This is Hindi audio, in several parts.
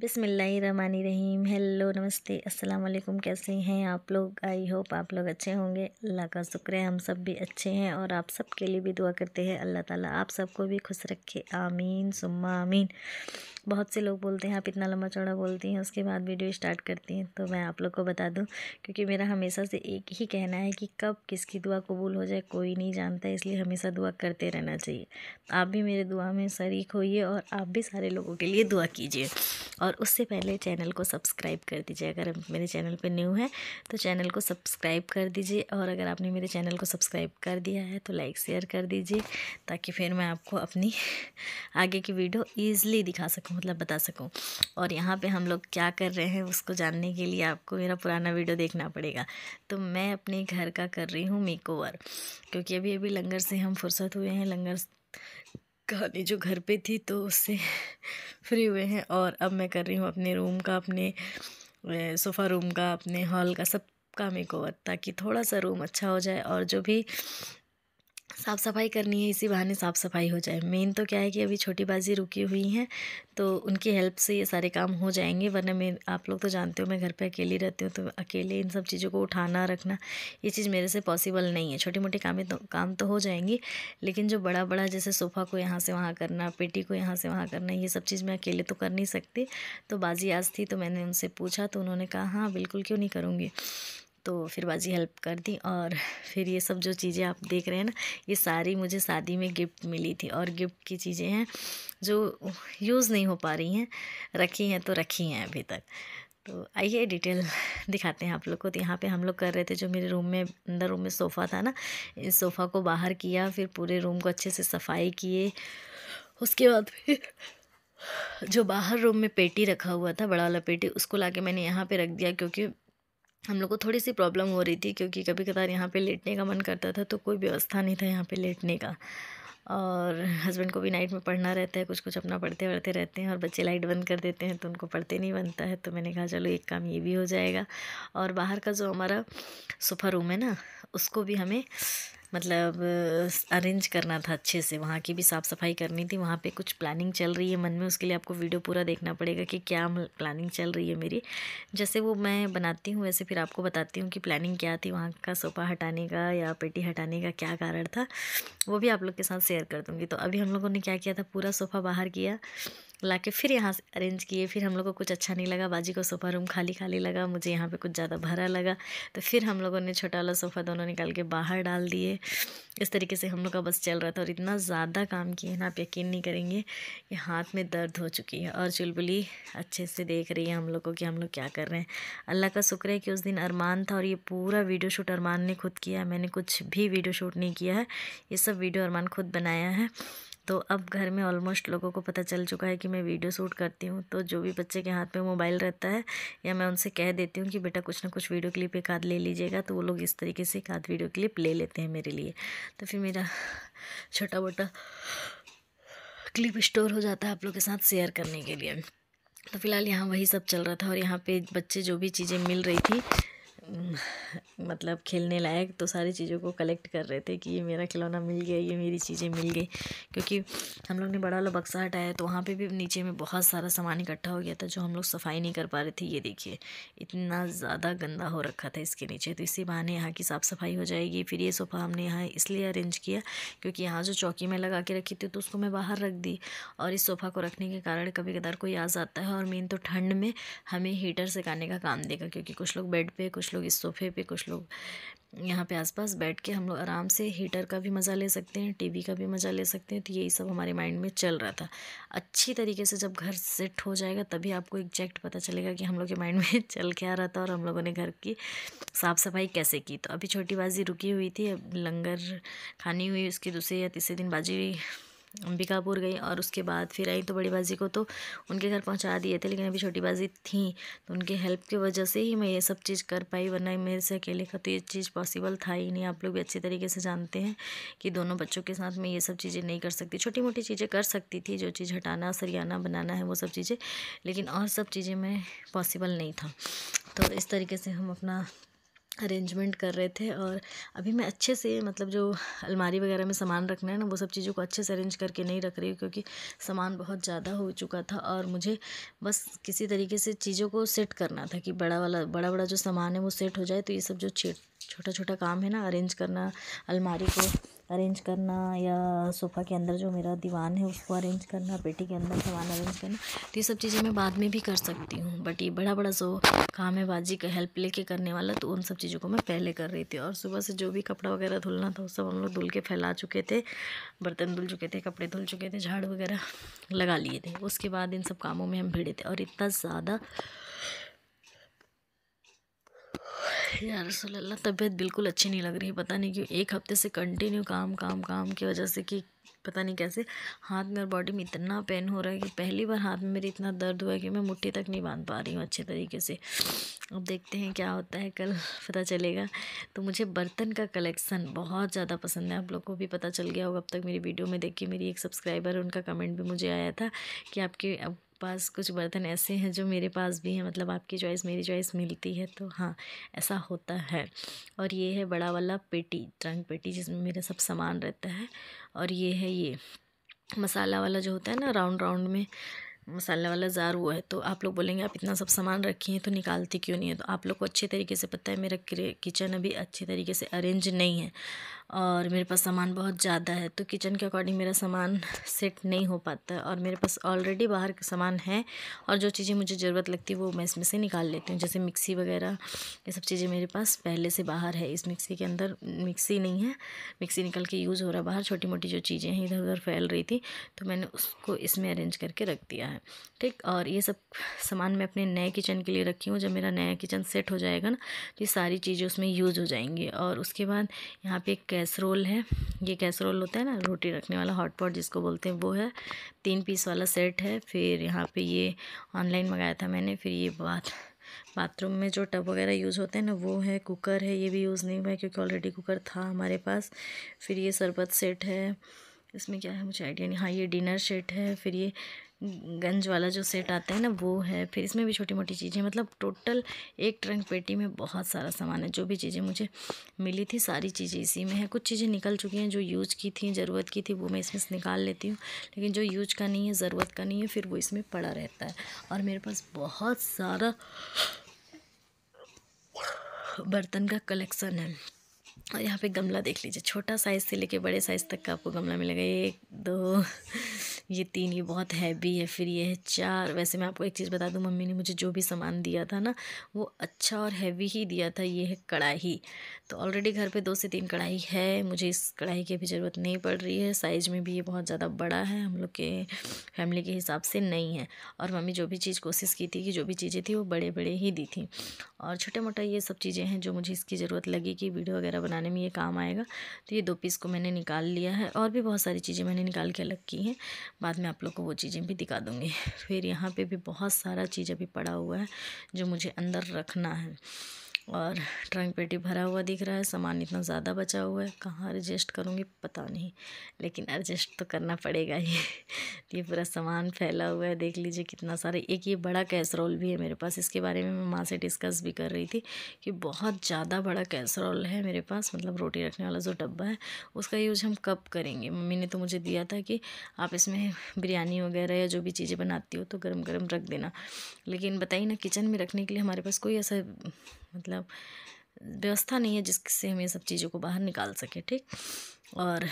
बिसमीम हेलो नमस्ते अस्सलाम वालेकुम कैसे हैं आप लोग आई होप आप लोग अच्छे होंगे अल्लाह का शुक्र है हम सब भी अच्छे हैं और आप सब के लिए भी दुआ करते हैं अल्लाह ताला आप सबको भी खुश रखे आमीन सुम्मा आमीन बहुत से लोग बोलते हैं आप इतना लंबा चौड़ा बोलती हैं उसके बाद वीडियो स्टार्ट करती हैं तो मैं आप लोग को बता दूँ क्योंकि मेरा हमेशा से एक ही कहना है कि कब किसकी दुआ कबूल हो जाए कोई नहीं जानता इसलिए हमेशा दुआ करते रहना चाहिए आप भी मेरे दुआ में शरीक होइए और आप भी सारे लोगों के लिए दुआ कीजिए और उससे पहले चैनल को सब्सक्राइब कर दीजिए अगर मेरे चैनल पर न्यू है तो चैनल को सब्सक्राइब कर दीजिए और अगर आपने मेरे चैनल को सब्सक्राइब कर दिया है तो लाइक शेयर कर दीजिए ताकि फिर मैं आपको अपनी आगे की वीडियो ईज़िली दिखा सकूँ मतलब बता सकूँ और यहाँ पे हम लोग क्या कर रहे हैं उसको जानने के लिए आपको मेरा पुराना वीडियो देखना पड़ेगा तो मैं अपने घर का कर रही हूँ मेक क्योंकि अभी अभी लंगर से हम फुर्सत हुए हैं लंगर कहानी जो घर पे थी तो उससे फ्री हुए हैं और अब मैं कर रही हूँ अपने रूम का अपने सोफ़ा रूम का अपने हॉल का सब का मेकओवर ताकि थोड़ा सा रूम अच्छा हो जाए और जो भी साफ़ सफाई करनी है इसी बहाने साफ़ सफाई हो जाए मेन तो क्या है कि अभी छोटी बाजी रुकी हुई हैं तो उनकी हेल्प से ये सारे काम हो जाएंगे वरना मैं आप लोग तो जानते हो मैं घर पे अकेली रहती हूँ तो अकेले इन सब चीज़ों को उठाना रखना ये चीज़ मेरे से पॉसिबल नहीं है छोटी मोटी कामें तो काम तो हो जाएंगी लेकिन जो बड़ा बड़ा जैसे सोफ़ा को यहाँ से वहाँ करना पेटी को यहाँ से वहाँ करना ये सब चीज़ मैं अकेले तो कर नहीं सकती तो बाजी आज थी तो मैंने उनसे पूछा तो उन्होंने कहा हाँ बिल्कुल क्यों नहीं करूँगी तो फिर बाजी हेल्प कर दी और फिर ये सब जो चीज़ें आप देख रहे हैं ना ये सारी मुझे शादी में गिफ्ट मिली थी और गिफ्ट की चीज़ें हैं जो यूज़ नहीं हो पा रही हैं रखी हैं तो रखी हैं अभी तक तो आइए डिटेल दिखाते हैं आप लोग को तो यहाँ पे हम लोग कर रहे थे जो मेरे रूम में अंदर रूम में सोफ़ा था ना इस सोफ़ा को बाहर किया फिर पूरे रूम को अच्छे से सफाई किए उसके बाद फिर जो बाहर रूम में पेटी रखा हुआ था बड़ा वाला पेटी उसको लाके मैंने यहाँ पे रख दिया क्योंकि हम लोग को थोड़ी सी प्रॉब्लम हो रही थी क्योंकि कभी कभार यहाँ पे लेटने का मन करता था तो कोई व्यवस्था नहीं था यहाँ पे लेटने का और हस्बैंड को भी नाइट में पढ़ना रहता है कुछ कुछ अपना पढ़ते पढ़ते रहते हैं और बच्चे लाइट बंद कर देते हैं तो उनको पढ़ते नहीं बनता है तो मैंने कहा चलो एक काम ये भी हो जाएगा और बाहर का जो हमारा सोफ़ा रूम है ना उसको भी हमें मतलब अरेंज करना था अच्छे से वहाँ की भी साफ़ सफाई करनी थी वहाँ पे कुछ प्लानिंग चल रही है मन में उसके लिए आपको वीडियो पूरा देखना पड़ेगा कि क्या प्लानिंग चल रही है मेरी जैसे वो मैं बनाती हूँ वैसे फिर आपको बताती हूँ कि प्लानिंग क्या थी वहाँ का सोफा हटाने का या पेटी हटाने का क्या कारण था वो भी आप लोग के साथ शेयर कर दूँगी तो अभी हम लोगों ने क्या किया था पूरा सोफ़ा बाहर किया ला के फिर यहाँ से अरेंज किए फिर हम लोग को कुछ अच्छा नहीं लगा बाजी को सोफ़ा रूम खाली खाली लगा मुझे यहाँ पे कुछ ज़्यादा भरा लगा तो फिर हम लोगों ने छोटा वाला सोफ़ा दोनों निकाल के बाहर डाल दिए इस तरीके से हम लोग का बस चल रहा था और इतना ज़्यादा काम किए ना आप यकीन नहीं करेंगे कि हाथ में दर्द हो चुकी है और चुलबुली अच्छे से देख रही है हम लोग को कि हम लोग क्या कर रहे हैं अल्लाह का शुक्र है कि उस दिन अरमान था और ये पूरा वीडियो शूट अरमान ने खुद किया है मैंने कुछ भी वीडियो शूट नहीं किया है ये सब वीडियो अरमान खुद बनाया है तो अब घर में ऑलमोस्ट लोगों को पता चल चुका है कि मैं वीडियो शूट करती हूँ तो जो भी बच्चे के हाथ में मोबाइल रहता है या मैं उनसे कह देती हूँ कि बेटा कुछ ना कुछ वीडियो क्लिप एक आध ले लीजिएगा तो वो लोग इस तरीके से एक आध वीडियो क्लिप ले लेते हैं मेरे लिए तो फिर मेरा छोटा मोटा क्लिप स्टोर हो जाता है आप लोग के साथ शेयर करने के लिए तो फिलहाल यहाँ वही सब चल रहा था और यहाँ पे बच्चे जो भी चीज़ें मिल रही थी मतलब खेलने लायक तो सारी चीज़ों को कलेक्ट कर रहे थे कि ये मेरा खिलौना मिल गया ये मेरी चीज़ें मिल गई क्योंकि हम लोग ने बड़ा वाला बक्सा हटाया तो वहाँ पे भी नीचे में बहुत सारा सामान इकट्ठा हो गया था जो हम लोग सफाई नहीं कर पा रहे थे ये देखिए इतना ज़्यादा गंदा हो रखा था इसके नीचे तो इसी बहाने यहाँ की साफ़ सफाई हो जाएगी फिर ये सोफ़ा हमने यहाँ इसलिए अरेंज किया क्योंकि यहाँ जो चौकी में लगा के रखी थी तो उसको मैं बाहर रख दी और इस सोफ़ा को रखने के कारण कभी कदार कोई आ जाता है और मेन तो ठंड में हमें हीटर से का काम देगा क्योंकि कुछ लोग बेड पर कुछ लोग इस सोफ़े पे कुछ लोग यहाँ पे आसपास बैठ के हम लोग आराम से हीटर का भी मज़ा ले सकते हैं टीवी का भी मज़ा ले सकते हैं तो यही सब हमारे माइंड में चल रहा था अच्छी तरीके से जब घर सेट हो जाएगा तभी आपको एग्जैक्ट पता चलेगा कि हम लोग के माइंड में चल क्या रहा था और हम लोगों ने घर की साफ़ सफाई कैसे की तो अभी छोटी बाजी रुकी हुई थी अब लंगर खानी हुई उसके दूसरे या तीसरे दिन बाजी अंबिकापुर गई और उसके बाद फिर आई तो बड़ी बाजी को तो उनके घर पहुंचा दिए थे लेकिन अभी छोटी बाजी थी तो उनके हेल्प की वजह से ही मैं ये सब चीज़ कर पाई वरना मेरे से अकेले का तो ये चीज़ पॉसिबल था ही नहीं आप लोग भी अच्छी तरीके से जानते हैं कि दोनों बच्चों के साथ मैं ये सब चीज़ें नहीं कर सकती छोटी मोटी चीज़ें कर सकती थी जो चीज़ हटाना सरियाना बनाना है वो सब चीज़ें लेकिन और सब चीज़ें मैं पॉसिबल नहीं था तो इस तरीके से हम अपना अरेंजमेंट कर रहे थे और अभी मैं अच्छे से मतलब जो अलमारी वगैरह में सामान रखना है ना वो सब चीज़ों को अच्छे से अरेंज करके नहीं रख रही हूँ क्योंकि सामान बहुत ज़्यादा हो चुका था और मुझे बस किसी तरीके से चीज़ों को सेट करना था कि बड़ा वाला बड़ा बड़ा जो सामान है वो सेट हो जाए तो ये सब जो छोटा छोटा काम है ना अरेंज करना अलमारी को अरेंज करना या सोफ़ा के अंदर जो मेरा दीवान है उसको अरेंज करना पेटी के अंदर सामान अरेंज करना तो ये सब चीज़ें मैं बाद में भी कर सकती हूँ बट ये बड़ा बड़ा जो काम है बाजी का हेल्प लेके करने वाला तो उन सब चीज़ों को मैं पहले कर रही थी और सुबह से जो भी कपड़ा वगैरह धुलना था वो सब हम लोग धुल के फैला चुके थे बर्तन धुल चुके थे कपड़े धुल चुके थे झाड़ वगैरह लगा लिए थे उसके बाद इन सब कामों में हम भिड़े थे और इतना ज़्यादा यार रसोल्ला तबीयत बिल्कुल अच्छी नहीं लग रही है पता नहीं क्यों एक हफ्ते से कंटिन्यू काम काम काम की वजह से कि पता नहीं कैसे हाथ में और बॉडी में इतना पेन हो रहा है कि पहली बार हाथ में मेरे इतना दर्द हुआ है कि मैं मुट्ठी तक नहीं बांध पा रही हूँ अच्छे तरीके से अब देखते हैं क्या होता है कल पता चलेगा तो मुझे बर्तन का कलेक्शन बहुत ज़्यादा पसंद है आप लोग को भी पता चल गया होगा अब तक मेरी वीडियो में देख के मेरी एक सब्सक्राइबर उनका कमेंट भी मुझे आया था कि आपके अब पास कुछ बर्तन ऐसे हैं जो मेरे पास भी हैं मतलब आपकी चॉइस मेरी चॉइस मिलती है तो हाँ ऐसा होता है और ये है बड़ा वाला पेटी ट्रंक पेटी जिसमें मेरा सब सामान रहता है और ये है ये मसाला वाला जो होता है ना राउंड राउंड में मसाला वाला जार हुआ है तो आप लोग बोलेंगे आप इतना सब सामान रखी हैं तो निकालती क्यों नहीं है तो आप लोग को अच्छे तरीके से पता है मेरा किचन अभी अच्छे तरीके से अरेंज नहीं है और मेरे पास सामान बहुत ज़्यादा है तो किचन के अकॉर्डिंग मेरा सामान सेट नहीं हो पाता है और मेरे पास ऑलरेडी बाहर का सामान है और जो चीज़ें मुझे ज़रूरत लगती है वो मैं इसमें से निकाल लेती हूँ जैसे मिक्सी वगैरह ये सब चीज़ें मेरे पास पहले से बाहर है इस मिक्सी के अंदर मिक्सी नहीं है मिक्सी निकल के यूज़ हो रहा बाहर छोटी मोटी जो चीज़ें हैं इधर उधर फैल रही थी तो मैंने उसको इसमें अरेंज करके रख दिया है ठीक और ये सब सामान मैं अपने नए किचन के लिए रखी हूँ जब मेरा नया किचन सेट हो जाएगा ना तो ये सारी चीज़ें उसमें यूज़ हो जाएंगी और उसके बाद यहाँ पे एक कैसरोल है ये कैसरोल होता है ना रोटी रखने वाला हॉट पॉट जिसको बोलते हैं वो है तीन पीस वाला सेट है फिर यहाँ पे ये ऑनलाइन मंगाया था मैंने फिर ये बात बाथरूम में जो टब वगैरह यूज़ होते हैं ना वो है कुकर है ये भी यूज़ नहीं हुआ है क्योंकि ऑलरेडी कुकर था हमारे पास फिर ये शरबत सेट है इसमें क्या है मुझे आइडिया नहीं हाँ ये डिनर सेट है फिर ये गंज वाला जो सेट आता है ना वो है फिर इसमें भी छोटी मोटी चीज़ें मतलब टोटल एक ट्रंक पेटी में बहुत सारा सामान है जो भी चीज़ें मुझे मिली थी सारी चीज़ें इसी में है कुछ चीज़ें निकल चुकी हैं जो यूज की थी ज़रूरत की थी वो मैं इसमें से निकाल लेती हूँ लेकिन जो यूज का नहीं है ज़रूरत का नहीं है फिर वो इसमें पड़ा रहता है और मेरे पास बहुत सारा बर्तन का कलेक्शन है और यहाँ पे गमला देख लीजिए छोटा साइज़ से लेके बड़े साइज़ तक का आपको गमला मिलेगा एक दो ये तीन ये बहुत हैवी है फिर ये है चार वैसे मैं आपको एक चीज़ बता दूँ मम्मी ने मुझे जो भी सामान दिया था ना वो अच्छा और हैवी ही दिया था ये है कढ़ाई तो ऑलरेडी घर पे दो से तीन कढ़ाई है मुझे इस कढ़ाई की अभी ज़रूरत नहीं पड़ रही है साइज़ में भी ये बहुत ज़्यादा बड़ा है हम लोग के फैमिली के हिसाब से नहीं है और मम्मी जो भी चीज़ कोशिश की थी कि जो भी चीज़ें थी वो बड़े बड़े ही दी थी और छोटे मोटा ये सब चीज़ें हैं जो मुझे इसकी ज़रूरत लगी कि वीडियो वगैरह बनाने में ये काम आएगा तो ये दो पीस को मैंने निकाल लिया है और भी बहुत सारी चीज़ें मैंने निकाल के अलग की हैं बाद में आप लोग को वो चीज़ें भी दिखा दूँगी फिर यहाँ पर भी बहुत सारा चीज़ अभी पड़ा हुआ है जो मुझे अंदर रखना है और ट्रंक पेटी भरा हुआ दिख रहा है सामान इतना ज़्यादा बचा हुआ है कहाँ एडजस्ट करूँगी पता नहीं लेकिन एडजस्ट तो करना पड़ेगा ही ये पूरा सामान फैला हुआ है देख लीजिए कितना सारा एक ये बड़ा कैसरोल भी है मेरे पास इसके बारे में मैं माँ से डिस्कस भी कर रही थी कि बहुत ज़्यादा बड़ा कैसरोल है मेरे पास मतलब रोटी रखने वाला जो डब्बा है उसका यूज़ हम कब करेंगे मम्मी ने तो मुझे दिया था कि आप इसमें बिरयानी वगैरह या जो भी चीज़ें बनाती हो तो गर्म गर्म रख देना लेकिन बताइए ना किचन में रखने के लिए हमारे पास कोई ऐसा मतलब व्यवस्था नहीं है जिससे हम ये सब चीज़ों को बाहर निकाल सके ठीक और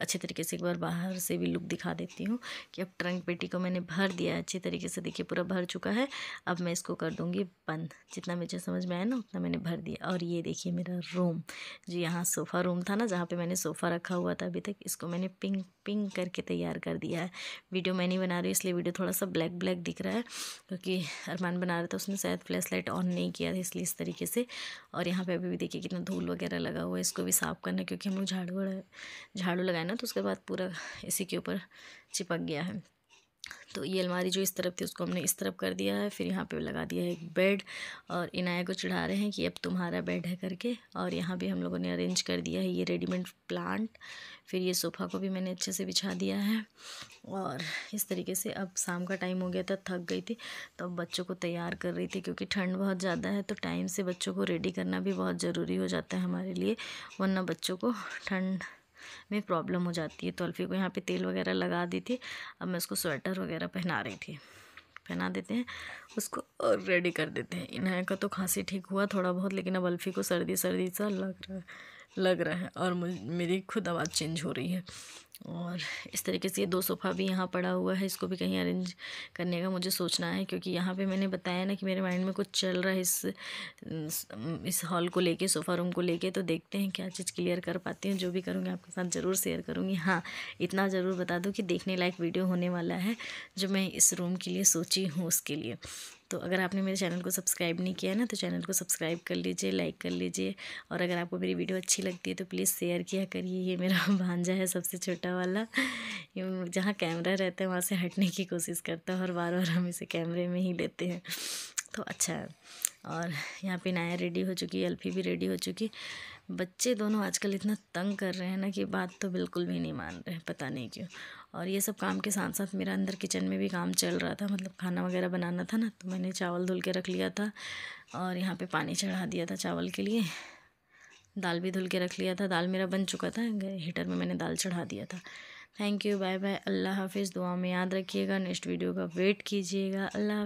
अच्छे तरीके से एक बार बाहर से भी लुक दिखा देती हूँ कि अब ट्रंक पेटी को मैंने भर दिया है अच्छे तरीके से देखिए पूरा भर चुका है अब मैं इसको कर दूँगी बंद जितना मुझे समझ में आया ना उतना मैंने भर दिया और ये देखिए मेरा रूम जो यहाँ सोफ़ा रूम था ना जहाँ पर मैंने सोफ़ा रखा हुआ था अभी तक इसको मैंने पिंक पिंक करके तैयार कर दिया है वीडियो मैं नहीं बना रही इसलिए वीडियो थोड़ा सा ब्लैक ब्लैक दिख रहा है क्योंकि अरमान बना रहा था उसने शायद फ्लैश लाइट ऑन नहीं किया था इसलिए इस तरीके से और यहाँ पर अभी भी देखिए कितना धूल वगैरह लगा हुआ है इसको भी साफ़ करना क्योंकि हम लोग झाड़ू झाड़ू लगाया ना तो उसके बाद पूरा इसी के ऊपर चिपक गया है तो ये अलमारी जो इस तरफ थी उसको हमने इस तरफ कर दिया है फिर यहाँ पे लगा दिया है एक बेड और इनाया को चढ़ा रहे हैं कि अब तुम्हारा बेड है करके और यहाँ भी हम लोगों ने अरेंज कर दिया है ये रेडीमेड प्लांट फिर ये सोफ़ा को भी मैंने अच्छे से बिछा दिया है और इस तरीके से अब शाम का टाइम हो गया था थक गई थी तो अब बच्चों को तैयार कर रही थी क्योंकि ठंड बहुत ज़्यादा है तो टाइम से बच्चों को रेडी करना भी बहुत ज़रूरी हो जाता है हमारे लिए वरना बच्चों को ठंड में प्रॉब्लम हो जाती है तो अल्फी को यहाँ पे तेल वगैरह लगा दी थी अब मैं उसको स्वेटर वगैरह पहना रही थी पहना देते हैं उसको और रेडी कर देते हैं इन्हें का तो खांसी ठीक हुआ थोड़ा बहुत लेकिन अब अल्फी को सर्दी सर्दी सा लग रहा है लग रहा है और मेरी खुद आवाज़ चेंज हो रही है और इस तरीके से ये दो सोफ़ा भी यहाँ पड़ा हुआ है इसको भी कहीं अरेंज करने का मुझे सोचना है क्योंकि यहाँ पे मैंने बताया ना कि मेरे माइंड में कुछ चल रहा है इस इस हॉल को लेके सोफ़ा रूम को लेके तो देखते हैं क्या चीज़ क्लियर कर पाती हूँ जो भी करूँगी आपके साथ ज़रूर शेयर करूँगी हाँ इतना ज़रूर बता दूँ कि देखने लायक वीडियो होने वाला है जो मैं इस रूम के लिए सोची हूँ उसके लिए तो अगर आपने मेरे चैनल को सब्सक्राइब नहीं किया है ना तो चैनल को सब्सक्राइब कर लीजिए लाइक कर लीजिए और अगर आपको मेरी वीडियो अच्छी लगती है तो प्लीज़ शेयर किया करिए ये मेरा भांजा है सबसे छोटा वाला जहाँ कैमरा रहता है वहाँ से हटने की कोशिश करता है और बार बार हम इसे कैमरे में ही लेते हैं तो अच्छा है और यहाँ पे नाया रेडी हो चुकी है अल्फी भी रेडी हो चुकी बच्चे दोनों आजकल इतना तंग कर रहे हैं ना कि बात तो बिल्कुल भी नहीं मान रहे हैं पता नहीं क्यों और ये सब काम के साथ साथ मेरा अंदर किचन में भी काम चल रहा था मतलब खाना वगैरह बनाना था ना तो मैंने चावल धुल के रख लिया था और यहाँ पे पानी चढ़ा दिया था चावल के लिए दाल भी धुल के रख लिया था दाल मेरा बन चुका था हीटर में मैंने दाल चढ़ा दिया था थैंक यू बाय बाय अल्लाह हाफिज़ दुआ में याद रखिएगा नेक्स्ट वीडियो का वेट कीजिएगा अल्लाह